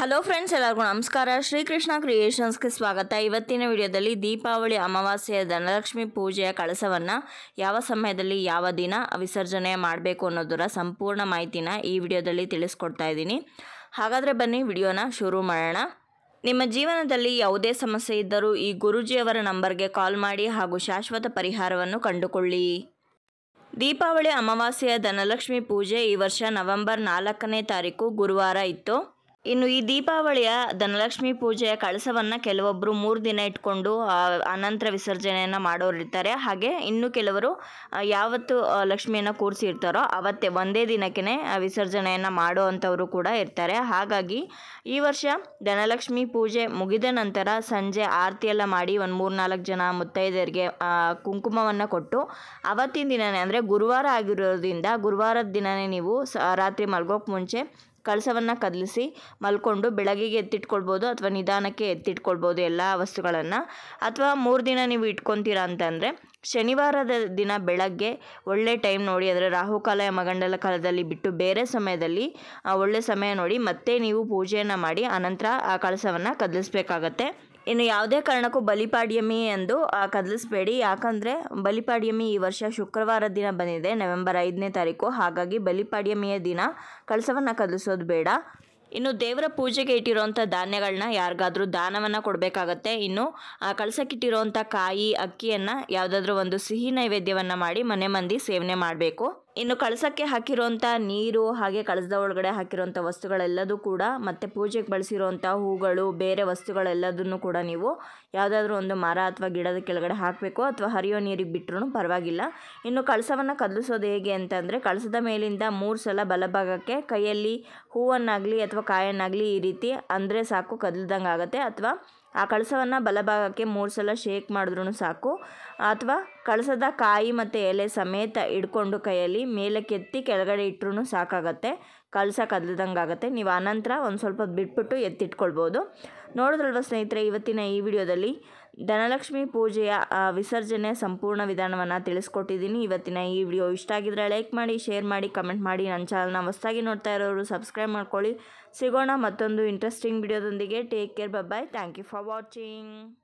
hello friends ಎಲ್ಲರಿಗೂ ನಮಸ್ಕಾರ ಶ್ರೀಕೃಷ್ಣ ಕ್ರಿಯೇಷನ್ಸ್ಗೆ ಸ್ವಾಗತ ಇವತ್ತಿನ ವಿಡಿಯೋದಲ್ಲಿ ದೀಪಾವಳಿ ಅಮಾವಾಸ್ಯೆಯ ಧನಲಕ್ಷ್ಮಿ ಪೂಜೆಯ ಕಳಸವನ್ನು ಯಾವ ಸಮಯದಲ್ಲಿ ಯಾವ ದಿನ ವಿಸರ್ಜನೆ ಮಾಡಬೇಕು ಅನ್ನೋದರ ಸಂಪೂರ್ಣ ಮಾಹಿತಿನ ಈ ವಿಡಿಯೋದಲ್ಲಿ ತಿಳಿಸ್ಕೊಡ್ತಾ ಇದ್ದೀನಿ ಹಾಗಾದರೆ ಬನ್ನಿ ವಿಡಿಯೋನ ಶುರು ಮಾಡೋಣ ನಿಮ್ಮ ಜೀವನದಲ್ಲಿ ಯಾವುದೇ ಸಮಸ್ಯೆ ಇದ್ದರೂ ಈ ಗುರುಜಿಯವರ ನಂಬರ್ಗೆ ಕಾಲ್ ಮಾಡಿ ಹಾಗೂ ಶಾಶ್ವತ ಪರಿಹಾರವನ್ನು ಕಂಡುಕೊಳ್ಳಿ ದೀಪಾವಳಿ ಅಮಾವಾಸ್ಯೆಯ ಧನಲಕ್ಷ್ಮಿ ಪೂಜೆ ಈ ವರ್ಷ ನವೆಂಬರ್ ನಾಲ್ಕನೇ ತಾರೀಕು ಗುರುವಾರ ಇತ್ತು ಇನ್ನು ಈ ದೀಪಾವಳಿಯ ಧನಲಕ್ಷ್ಮಿ ಪೂಜೆಯ ಕಳಸವನ್ನು ಕೆಲವೊಬ್ಬರು ಮೂರು ದಿನ ಇಟ್ಕೊಂಡು ಅನಂತರ ವಿಸರ್ಜನೆಯನ್ನು ಮಾಡೋರಿರ್ತಾರೆ ಹಾಗೆ ಇನ್ನು ಕೆಲವರು ಯಾವತ್ತು ಲಕ್ಷ್ಮಿಯನ್ನು ಕೂರಿಸಿರ್ತಾರೋ ಅವತ್ತೇ ಒಂದೇ ದಿನಕ್ಕೆ ವಿಸರ್ಜನೆಯನ್ನು ಮಾಡೋ ಅಂಥವರು ಕೂಡ ಇರ್ತಾರೆ ಹಾಗಾಗಿ ಈ ವರ್ಷ ಧನಲಕ್ಷ್ಮಿ ಪೂಜೆ ಮುಗಿದ ನಂತರ ಸಂಜೆ ಆರತಿ ಎಲ್ಲ ಮಾಡಿ ಒಂದು ಮೂರು ನಾಲ್ಕು ಜನ ಮುತ್ತೈದೆಯರಿಗೆ ಕುಂಕುಮವನ್ನು ಕೊಟ್ಟು ಅವತ್ತಿನ ದಿನನೇ ಅಂದರೆ ಗುರುವಾರ ಆಗಿರೋದ್ರಿಂದ ಗುರುವಾರದ ದಿನನೇ ನೀವು ರಾತ್ರಿ ಮಲ್ಗೋಕೆ ಮುಂಚೆ ಕಳಸವನ್ನು ಕದಲಿಸಿ ಮಲ್ಕೊಂಡು ಬೆಳಗ್ಗೆಗೆ ಎತ್ತಿಟ್ಕೊಳ್ಬೋದು ಅಥವಾ ನಿಧಾನಕ್ಕೆ ಎತ್ತಿಟ್ಕೊಳ್ಬೋದು ಎಲ್ಲ ವಸ್ತುಗಳನ್ನು ಅಥವಾ ಮೂರು ದಿನ ನೀವು ಇಟ್ಕೊತೀರಾ ಅಂತಂದರೆ ಶನಿವಾರದ ದಿನ ಬೆಳಗ್ಗೆ ಒಳ್ಳೆ ಟೈಮ್ ನೋಡಿ ಅಂದರೆ ರಾಹುಕಾಲ ಯಮಗಂಡಲ ಕಾಲದಲ್ಲಿ ಬಿಟ್ಟು ಬೇರೆ ಸಮಯದಲ್ಲಿ ಒಳ್ಳೆ ಸಮಯ ನೋಡಿ ಮತ್ತೆ ನೀವು ಪೂಜೆಯನ್ನು ಮಾಡಿ ಆನಂತರ ಆ ಕಳಸವನ್ನು ಕದಲಿಸ್ಬೇಕಾಗತ್ತೆ ಇನ್ನು ಯಾವುದೇ ಕಾರಣಕ್ಕೂ ಬಲಿಪಾಡ್ಯಮಿ ಎಂದು ಕದಲಿಸಬೇಡಿ ಯಾಕಂದರೆ ಬಲಿಪಾಡ್ಯಮಿ ಈ ವರ್ಷ ಶುಕ್ರವಾರ ದಿನ ಬಂದಿದೆ ನವೆಂಬರ್ ಐದನೇ ತಾರೀಕು ಹಾಗಾಗಿ ಬಲಿಪಾಡ್ಯಮಿಯ ದಿನ ಕಳಸವನ್ನು ಕದಲಿಸೋದು ಬೇಡ ಇನ್ನು ದೇವರ ಪೂಜೆಗೆ ಇಟ್ಟಿರುವಂಥ ಧಾನ್ಯಗಳನ್ನ ಯಾರಿಗಾದರೂ ದಾನವನ್ನು ಕೊಡಬೇಕಾಗತ್ತೆ ಇನ್ನು ಕಳಸಕ್ಕಿಟ್ಟಿರುವಂಥ ಕಾಯಿ ಅಕ್ಕಿಯನ್ನು ಯಾವುದಾದ್ರೂ ಒಂದು ಸಿಹಿ ನೈವೇದ್ಯವನ್ನು ಮಾಡಿ ಮನೆ ಮಂದಿ ಸೇವನೆ ಮಾಡಬೇಕು ಇನ್ನು ಕಳಸಕ್ಕೆ ಹಾಕಿರೋಂಥ ನೀರು ಹಾಗೆ ಕಳಸದ ಒಳಗಡೆ ಹಾಕಿರುವಂಥ ವಸ್ತುಗಳೆಲ್ಲದೂ ಕೂಡ ಮತ್ತು ಪೂಜೆಗೆ ಬಳಸಿರುವಂಥ ಹೂಗಳು ಬೇರೆ ವಸ್ತುಗಳೆಲ್ಲದನ್ನು ಕೂಡ ನೀವು ಯಾವುದಾದ್ರೂ ಒಂದು ಮರ ಅಥವಾ ಗಿಡದ ಕೆಳಗಡೆ ಹಾಕಬೇಕು ಅಥವಾ ಹರಿಯೋ ನೀರಿಗೆ ಬಿಟ್ಟರೂ ಪರವಾಗಿಲ್ಲ ಇನ್ನು ಕಳಸವನ್ನು ಕದಲಿಸೋದು ಹೇಗೆ ಅಂತಂದರೆ ಕಳಸದ ಮೇಲಿಂದ ಮೂರು ಸಲ ಬಲಭಾಗಕ್ಕೆ ಕೈಯಲ್ಲಿ ಹೂವನ್ನಾಗಲಿ ಅಥವಾ ಕಾಯನ್ನಾಗಲಿ ಈ ರೀತಿ ಅಂದರೆ ಸಾಕು ಕದಲ್ದಂಗೆ ಆಗುತ್ತೆ ಅಥವಾ ಆ ಕಳಸವನ್ನು ಬಲಭಾಗಕ್ಕೆ ಮೂರು ಸಲ ಶೇಕ್ ಮಾಡಿದ್ರೂ ಸಾಕು ಅಥವಾ ಕಳಸದ ಕಾಯಿ ಮತ್ತು ಎಲೆ ಸಮೇತ ಹಿಡ್ಕೊಂಡು ಕೈಯಲ್ಲಿ ಮೇಲೆ ಕೆತ್ತಿ ಕೆಳಗಡೆ ಇಟ್ಟರೂ ಸಾಕಾಗತ್ತೆ ಕಳಸ ಆಗುತ್ತೆ ನೀವು ಆನಂತರ ಒಂದು ಸ್ವಲ್ಪ ಬಿಟ್ಬಿಟ್ಟು ಎತ್ತಿಟ್ಕೊಳ್ಬೋದು ನೋಡಿದ್ರಲ್ವ ಸ್ನೇಹಿತರೆ ಇವತ್ತಿನ ಈ ವಿಡಿಯೋದಲ್ಲಿ ಧನಲಕ್ಷ್ಮಿ ಪೂಜೆಯ ವಿಸರ್ಜನೆ ಸಂಪೂರ್ಣ ವಿಧಾನವನ್ನು ತಿಳಿಸ್ಕೊಟ್ಟಿದ್ದೀನಿ ಇವತ್ತಿನ ಈ ವಿಡಿಯೋ ಇಷ್ಟ ಆಗಿದ್ರೆ ಲೈಕ್ ಮಾಡಿ ಶೇರ್ ಮಾಡಿ ಕಮೆಂಟ್ ಮಾಡಿ ನನ್ನ ಚಾನಲ್ನ ಹೊಸದಾಗಿ ನೋಡ್ತಾ ಇರೋರು ಸಬ್ಸ್ಕ್ರೈಬ್ ಮಾಡ್ಕೊಳ್ಳಿ ಸಿಗೋಣ ಮತ್ತೊಂದು ಇಂಟ್ರೆಸ್ಟಿಂಗ್ ವಿಡಿಯೋದೊಂದಿಗೆ take care bye thank you for watching